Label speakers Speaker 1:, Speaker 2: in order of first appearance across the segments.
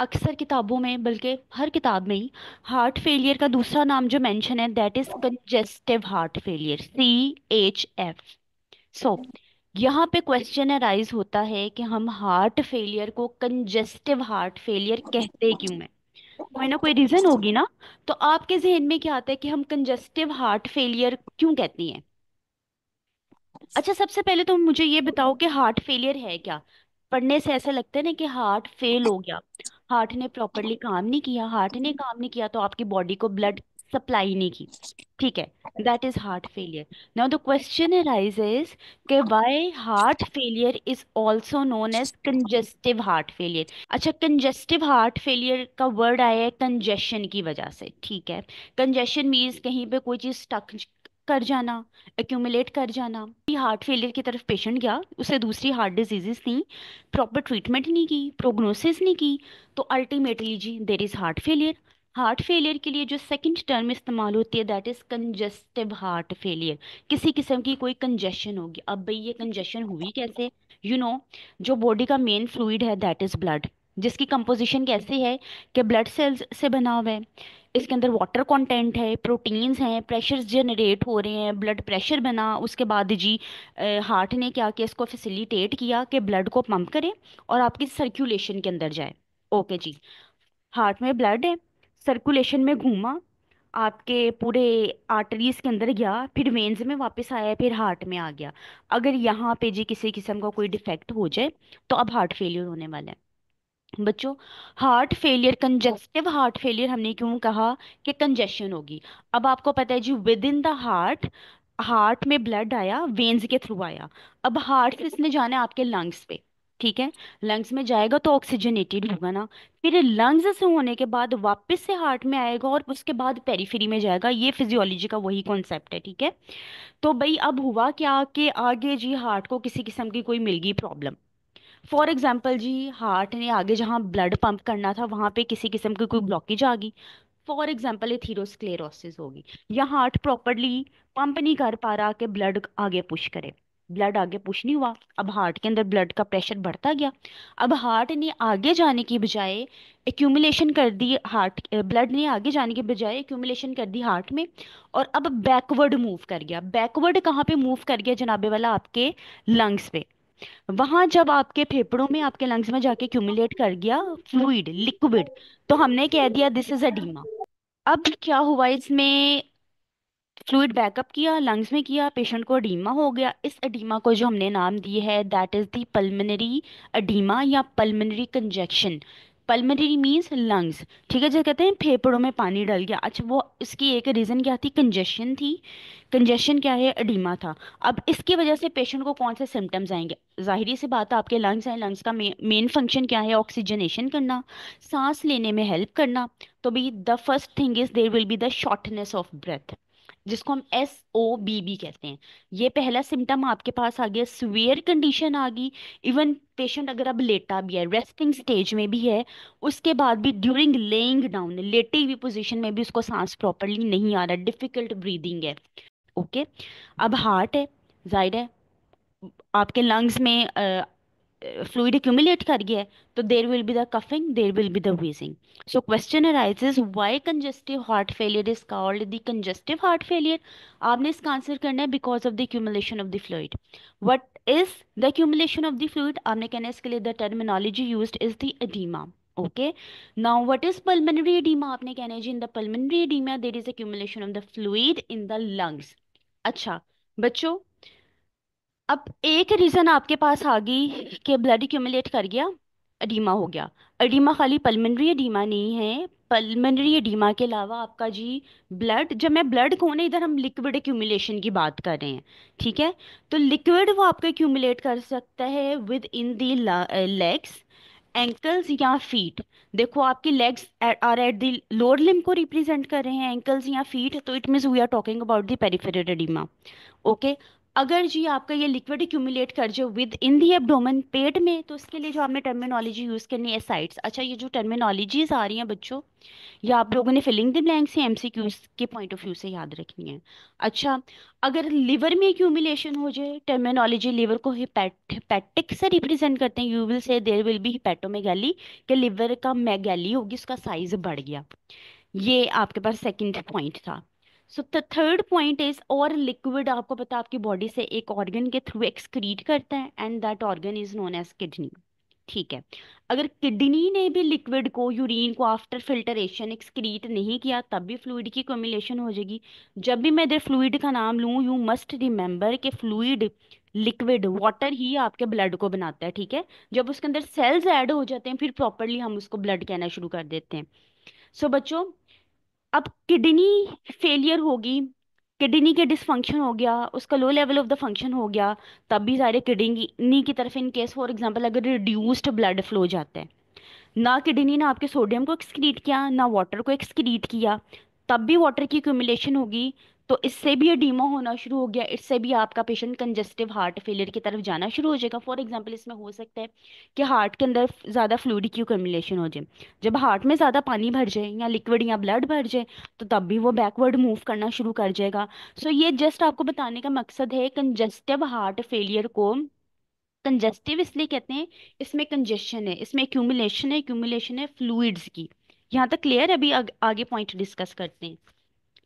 Speaker 1: अक्सर किताबों में बल्कि हर किताब में ही हार्ट फेलियर का दूसरा नाम जो मेंशन है that is congestive heart failure C H F so यहाँ पे क्वेश्चन अराइज होता है कि हम हार्ट फेलियर को कंजेस्टिव हार्ट फेलियर कहते क्यों हैं कोई ना कोई रीज़न होगी ना तो आपके जहन में क्या आता है कि हम कंजेस्टिव हार्ट फेलियर क्यों कहती हैं अच्छा सबसे पहले तो मुझे ये बताओ कि हार्ट फेलियर है क्या पढ़ने से ऐसा लगता है ना कि हार्ट फेल हो गया हार्ट ने प्रॉपरली काम नहीं किया हार्ट ने काम नहीं किया तो आपकी बॉडी को ब्लड सप्लाई नहीं की ठीक है that is heart failure now the question arises के why heart failure is also known as congestive heart failure अच्छा कंजेस्टिव हार्ट फेलियर का वर्ड आया है कंजेशन की वजह से ठीक है कंजेशन मीन्स कहीं पे कोई चीज़ स्टक कर जाना एक्यूमुलेट कर जाना हार्ट फेलियर की तरफ पेशेंट गया उसे दूसरी हार्ट डिजीजेस थी प्रॉपर ट्रीटमेंट नहीं की प्रोग्नोसिस नहीं की तो अल्टीमेटली जी there is heart failure heart failure के लिए जो सेकंड टर्म इस्तेमाल होती है that is congestive heart failure किसी किस्म की कोई कंजेशन होगी अब भाई ये कंजेशन हुई कैसे यू you नो know, जो बॉडी का मेन फ्लूड है दैट इज़ ब्लड जिसकी कंपोजिशन कैसे है कि ब्लड सेल्स से बना हुआ है इसके अंदर वाटर कंटेंट है प्रोटीन्स हैं प्रेशर्स जनरेट हो रहे हैं ब्लड प्रेशर बना उसके बाद जी हार्ट ने क्या किया इसको फैसिलिटेट किया कि ब्लड को पंप करें और आपकी सर्कुलेशन के अंदर जाए ओके जी हार्ट में ब्लड है सर्कुलेशन में घूमा आपके पूरे आर्टरीज के अंदर गया फिर वेंस में वापस आया फिर हार्ट में आ गया अगर यहाँ पे जी किसी किस्म का कोई डिफेक्ट हो जाए तो अब हार्ट फेलियर होने वाला है बच्चों heart failure congestive heart failure हमने क्यों कहा कि कंजेशन होगी अब आपको पता है जी within the heart heart में ब्लड आया वेन्स के थ्रू आया अब हार्ट से इसने जाना है आपके लंग्स पे ठीक है लंग्स में जाएगा तो ऑक्सीजनेटेड होगा ना फिर लंग्स से होने के बाद वापस से हार्ट में आएगा और उसके बाद पेरीफेरी में जाएगा ये फिजियोलॉजी का वही कॉन्सेप्ट है ठीक है तो भाई अब हुआ क्या कि आगे जी हार्ट को किसी किस्म की कोई मिल गई प्रॉब्लम फॉर एग्जाम्पल जी हार्ट ने आगे जहाँ ब्लड पंप करना था वहाँ पे किसी किस्म की कोई ब्लॉकेज आ गई फॉर एग्जाम्पल ये थीरोस्क्लेरोसिस होगी या हार्ट प्रॉपरली पंप नहीं कर पा रहा कि ब्लड आगे पुश करे ब्लड आगे पुश नहीं हुआ अब हार्ट के अंदर ब्लड का प्रेशर बढ़ता गया अब हार्ट ने आगे जाने की बजाय एक्यूमुलेशन कर दी हार्ट ब्लड ने आगे जाने के बजाय एक्यूमुलेशन कर दी हार्ट में और अब बैकवर्ड मूव कर गया बैकवर्ड कहाँ पे मूव कर गया जनाबे वाला आपके लंग्स पे वहां जब आपके फेफड़ों में आपके लंग्स में जाके क्यूमुलेट कर गया फ्लूड लिक्विड तो हमने कह दिया दिस इज अडीमा अब क्या हुआ इसमें फ्लूड बैकअप किया लंग्स में किया पेशेंट को अडीमा हो गया इस अडीमा को जो हमने नाम दिए है that is the pulmonary oedema या pulmonary congestion pulmonary means lungs ठीक है जो कहते हैं फेफड़ों में पानी डल गया अच्छा वो इसकी एक रीज़न क्या थी कंजेशन थी कंजेशन क्या है अडीमा था अब इसकी वजह से पेशेंट को कौन से सिम्टम्स आएंगे जाहिर सी बात है आपके लंग्स हैं लंग्स का मेन फंक्शन क्या है ऑक्सीजनेशन करना सांस लेने में हेल्प करना तो भी the first thing is there will be the shortness of breath जिसको हम एस ओ बी बी कहते हैं ये पहला सिम्टम आपके पास आ गया सिवियर कंडीशन आ गई इवन पेशेंट अगर अब लेटा भी है रेस्टिंग स्टेज में भी है उसके बाद भी ड्यूरिंग लेइंग डाउन लेटे हुई पोजिशन में भी उसको सांस प्रॉपरली नहीं आ रहा डिफिकल्ट ब्रीदिंग है ओके okay? अब हार्ट है जाहिर है आपके लंग्स में फ्लूड एक्यूमुलेट कर गया तो there will be the coughing there will be the wheezing so question arises why congestive heart failure is called the congestive heart failure आपने इसका आंसर करना है because of the accumulation of the fluid what is the accumulation of the fluid आपने कहना है इसके लिए the terminology use is the oedema okay now what is pulmonary oedema आपने कहना है जी in the pulmonary edema there is accumulation of the fluid in the lungs अच्छा बच्चों अब एक रीज़न आपके पास आ गई कि ब्लड एक्यूमुलेट कर गया अडीमा हो गया अडीमा खाली पल्मनरी एडिमा नहीं है पल्मनरी एडिमा के अलावा आपका जी ब्लड जब मैं ब्लड कौन ना इधर हम लिक्विड एक्यूमुलेशन की बात कर रहे हैं ठीक है तो लिक्विड वो आपका एक्यूमुलेट कर सकता है within the legs ankles या फीट देखो आपकी legs are at the lower limb को रिप्रेजेंट कर रहे हैं एंकल्स या फीट तो it means we are talking about the peripheral oedema okay अगर जी आपका ये लिक्विड एक्यूमुलेट कर जो विद इन दी एबडोमन पेट में तो उसके लिए जो आपने टर्मिनोलॉजी यूज़ करनी है साइट्स अच्छा ये जो टर्मिनोलॉजीज आ रही हैं बच्चों या आप लोगों ने फिलिंग द ब्लैंक्स से एमसीक्यूज के पॉइंट ऑफ व्यू से याद रखनी है अच्छा अगर लिवर में एक्यूमुलेशन हो जाए टर्मिनोलॉजी लिवर को हिपैटिक से रिप्रेजेंट करते हैं you will say there will B हिपैटोमेगैली के लिवर का मैगैली होगी उसका साइज बढ़ गया ये आपके पास सेकेंड पॉइंट था सो थर्ड पॉइंट इज और लिक्विड आपको पता आपकी बॉडी से एक ऑर्गन के थ्रू एक्सक्रीट करता है and that organ is known as kidney ठीक है अगर किडनी ने भी लिक्विड को यूरिन को आफ्टर फिल्टरेशन एक्सक्रीट नहीं किया तब भी फ्लूड की कम्युलेशन हो जाएगी जब भी मैं इधर फ्लूड का नाम लूँ यू मस्ट रिमेंबर के फ्लूड लिक्विड वाटर ही आपके ब्लड को बनाता है ठीक है जब उसके अंदर सेल्स ऐड हो जाते हैं फिर प्रॉपरली हम उसको ब्लड कहना शुरू कर देते हैं सो so, बच्चों अब किडनी फेलियर होगी किडनी के डिसफंक्शन हो गया उसका low level of the function हो गया तब भी सारे किडनी की तरफ इन केस फॉर एग्जांपल अगर रिड्यूस्ड ब्लड फ्लो जाता है ना किडनी ने आपके सोडियम को एक्सक्रीट किया ना वाटर को एक्सक्रीट किया तब भी वाटर की एक्यूमुलेशन होगी तो इससे भी डीमो होना शुरू हो गया इससे भी आपका पेशेंट कंजेस्टिव हार्ट फेलियर की तरफ जाना शुरू हो जाएगा फॉर एग्जाम्पल इसमें हो सकता है कि हार्ट के अंदर ज़्यादा फ्लूड की कम्युलेशन हो जाए जब हार्ट में ज़्यादा पानी भर जाए या लिक्विड या ब्लड भर जाए तो तब भी वो बैकवर्ड मूव करना शुरू कर जाएगा सो ये जस्ट आपको बताने का मकसद है कंजेस्टिव हार्ट फेलियर को कंजेस्टिव इसलिए कहते हैं इसमें कंजेशन है इसमें एक्यूमुलेशन है एक्यूमुलेशन है फ्लूइड्स की यहाँ तक क्लियर है अभी आगे पॉइंट डिस्कस करते हैं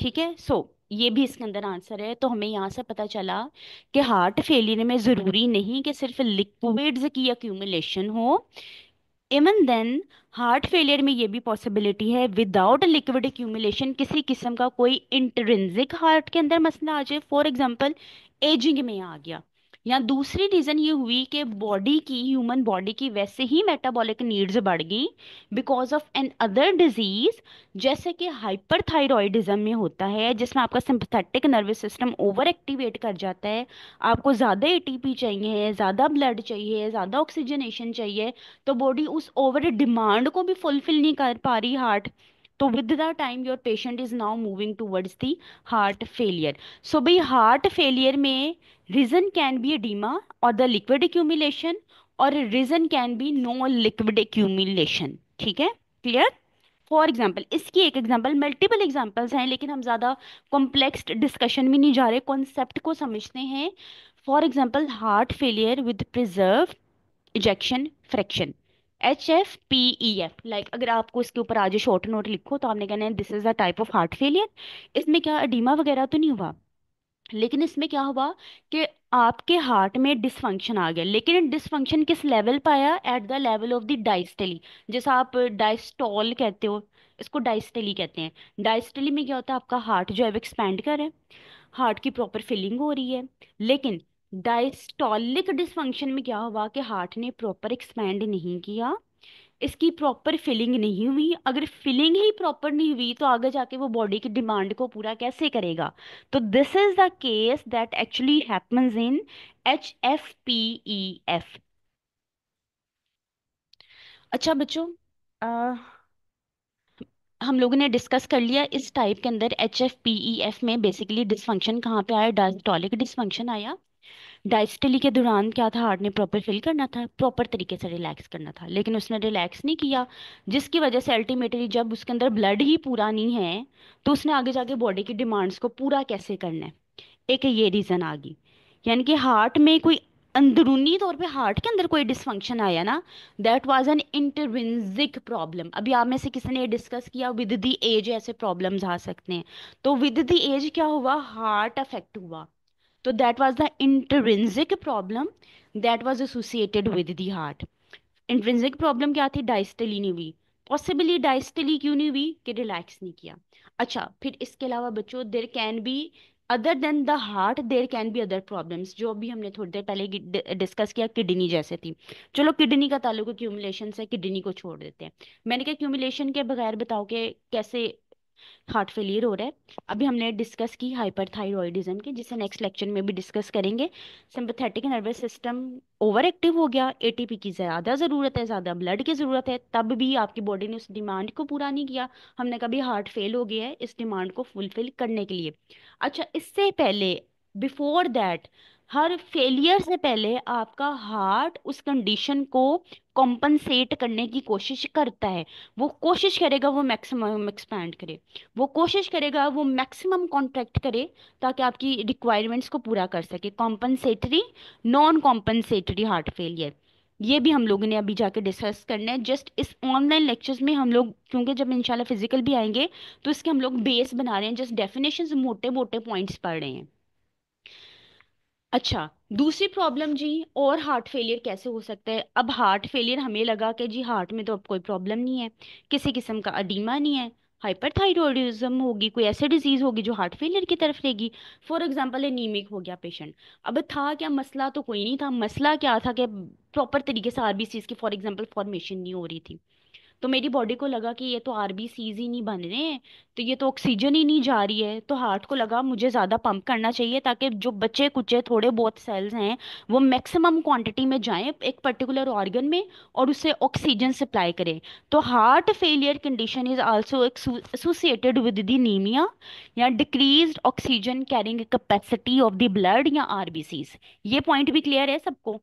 Speaker 1: ठीक है सो so, ये भी इसके अंदर आंसर है तो हमें यहाँ से पता चला कि हार्ट फेलियर में ज़रूरी नहीं कि सिर्फ लिक्विड्स की अक्यूमुलेशन हो इवन देन हार्ट फेलियर में ये भी पॉसिबिलिटी है विदाउट लिक्विड एक्यूमुलेशन किसी किस्म का कोई इंटरेंजिक हार्ट के अंदर मसला आ जाए फॉर एग्जांपल एजिंग में आ गया या दूसरी रीज़न ये हुई कि बॉडी की ह्यूमन बॉडी की वैसे ही मेटाबॉलिक नीड्स बढ़ गई because of an other disease जैसे कि हाइपरथायरॉयडिज्म में होता है जिसमें आपका sympathetic nervous system over activate कर जाता है आपको ज़्यादा एटीपी चाहिए ज़्यादा ब्लड चाहिए ज़्यादा ऑक्सीजनेशन चाहिए तो बॉडी उस ओवर डिमांड को भी फुलफिल नहीं कर पा रही हार्ट तो with the time your patient is now moving towards the heart failure so भाई हार्ट फेलियर में रीजन कैन बी डीमा और द लिक्विड एक्यूमिलेशन और reason can be no liquid accumulation ठीक है क्लियर फॉर एग्जाम्पल इसकी एक example multiple examples हैं लेकिन हम ज़्यादा कॉम्प्लेक्स डिस्कशन में नहीं जा रहे कॉन्सेप्ट को समझते हैं for example heart failure with preserve ejection fraction H F P E F like अगर आपको इसके ऊपर आज शॉर्ट नोट लिखो तो आपने कहना है this is a type of heart failure इसमें क्या अडीमा वगैरह तो नहीं हुआ लेकिन इसमें क्या हुआ कि आपके हार्ट में डिसफंक्शन आ गया लेकिन डिसफंक्शन किस लेवल पर आया at the level of the diastole जैसा आप डाइस्टॉल कहते हो इसको डाइस्टली कहते हैं डाइस्टली में क्या होता है आपका हार्ट जो है एक्सपेंड करें हार्ट की प्रॉपर फिलिंग हो रही है लेकिन डायस्टोलिक डिसफंक्शन में क्या हुआ कि हार्ट ने प्रॉपर एक्सपैंड नहीं किया इसकी प्रॉपर फिलिंग नहीं हुई अगर फिलिंग ही प्रॉपर नहीं हुई तो आगे जाके वो बॉडी की डिमांड को पूरा कैसे करेगा तो this is the case that actually happens in H F P E F अच्छा बच्चों हम लोगों ने डिस्कस कर लिया इस टाइप के अंदर H F P E F में बेसिकली डिसफंक्शन कहाँ पे आया डायस्टोलिक डिसफंक्शन आया डाइस्टली के दौरान क्या था हार्ट ने प्रॉपर फील करना था प्रॉपर तरीके से रिलैक्स करना था लेकिन उसने रिलैक्स नहीं किया जिसकी वजह से अल्टीमेटली जब उसके अंदर ब्लड ही पूरा नहीं है तो उसने आगे जाके बॉडी की डिमांड्स को पूरा कैसे करना है एक ये रीज़न आ गई यानी कि हार्ट में कोई अंदरूनी तौर पे हार्ट के अंदर कोई डिसफंक्शन आया ना that was an intrinsic problem अभी आप में से किसी ने डिस्कस किया विद द एज ऐसे प्रॉब्लम्स आ सकते हैं तो विद द एज क्या हुआ हार्ट अफेक्ट हुआ तो that was the intrinsic problem that was associated with the heart intrinsic problem क्या थी डाइस्टली नहीं हुई पॉसिबली डाइस्टली क्यों नहीं हुई कि रिलैक्स नहीं किया अच्छा फिर इसके अलावा बच्चों there can be other than the heart there can be other problems जो अभी हमने थोड़ी देर पहले डिस्कस किया किडनी जैसे थी चलो किडनी का ताल्लुक क्यूमुलेशन से किडनी को छोड़ देते हैं मैंने कहा क्यूमुलेशन के बगैर बताओ कि कैसे हार्ट फेलियर हो रहा है अभी हमने डिस्कस की हाइपरथायरॉयडिज्म की जिसे नेक्स्ट लेक्चर में भी डिस्कस करेंगे sympathetic nervous system over active हो गया एटीपी की ज़्यादा ज़रूरत है ज़्यादा ब्लड की ज़रूरत है तब भी आपकी बॉडी ने उस डिमांड को पूरा नहीं किया हमने कभी हार्ट फेल हो गया है इस डिमांड को फुलफिल करने के लिए अच्छा इससे पहले बिफोर दैट हर फेलियर से पहले आपका हार्ट उस कंडीशन को कॉम्पनसेट करने की कोशिश करता है वो कोशिश करेगा वो मैक्सिमम एक्सपैंड करे वो कोशिश करेगा वो मैक्सिमम कॉन्ट्रैक्ट करे ताकि आपकी रिक्वायरमेंट्स को पूरा कर सके compensatory non compensatory heart failure ये भी हम लोगों ने अभी जाके डिस्कस करना है जस्ट इस ऑनलाइन लेक्चर्स में हम लोग क्योंकि जब इंशाल्लाह फिजिकल भी आएंगे तो इसके हम लोग बेस बना रहे हैं जस्ट डेफिनेशन मोटे मोटे पॉइंट्स पढ़ रहे हैं अच्छा दूसरी प्रॉब्लम जी और हार्ट फेलियर कैसे हो सकता है अब हार्ट फेलियर हमें लगा कि जी हार्ट में तो अब कोई प्रॉब्लम नहीं है किसी किस्म का अडीमा नहीं है हाइपरथायरॉयडिज्म होगी कोई ऐसी डिजीज़ होगी जो हार्ट फेलियर की तरफ लेगी फॉर एग्जांपल एनीमिक हो गया पेशेंट अब था क्या मसला तो कोई नहीं था मसला क्या था कि प्रॉपर तरीके से आरबीसीज की फॉर एग्जांपल फॉर्मेशन नहीं हो रही थी तो मेरी बॉडी को लगा कि ये तो आरबीसीज ही नहीं बन रहे हैं तो ये तो ऑक्सीजन ही नहीं जा रही है तो हार्ट को लगा मुझे ज़्यादा पंप करना चाहिए ताकि जो बचे कुचे थोड़े बहुत सेल्स हैं वो मैक्सिमम क्वांटिटी में जाएं एक पर्टिकुलर ऑर्गन में और उसे ऑक्सीजन सप्लाई करें तो heart failure condition is also associated with the anaemia या decrease oxygen carrying capacity of the blood या सीज ये पॉइंट भी क्लियर है सबको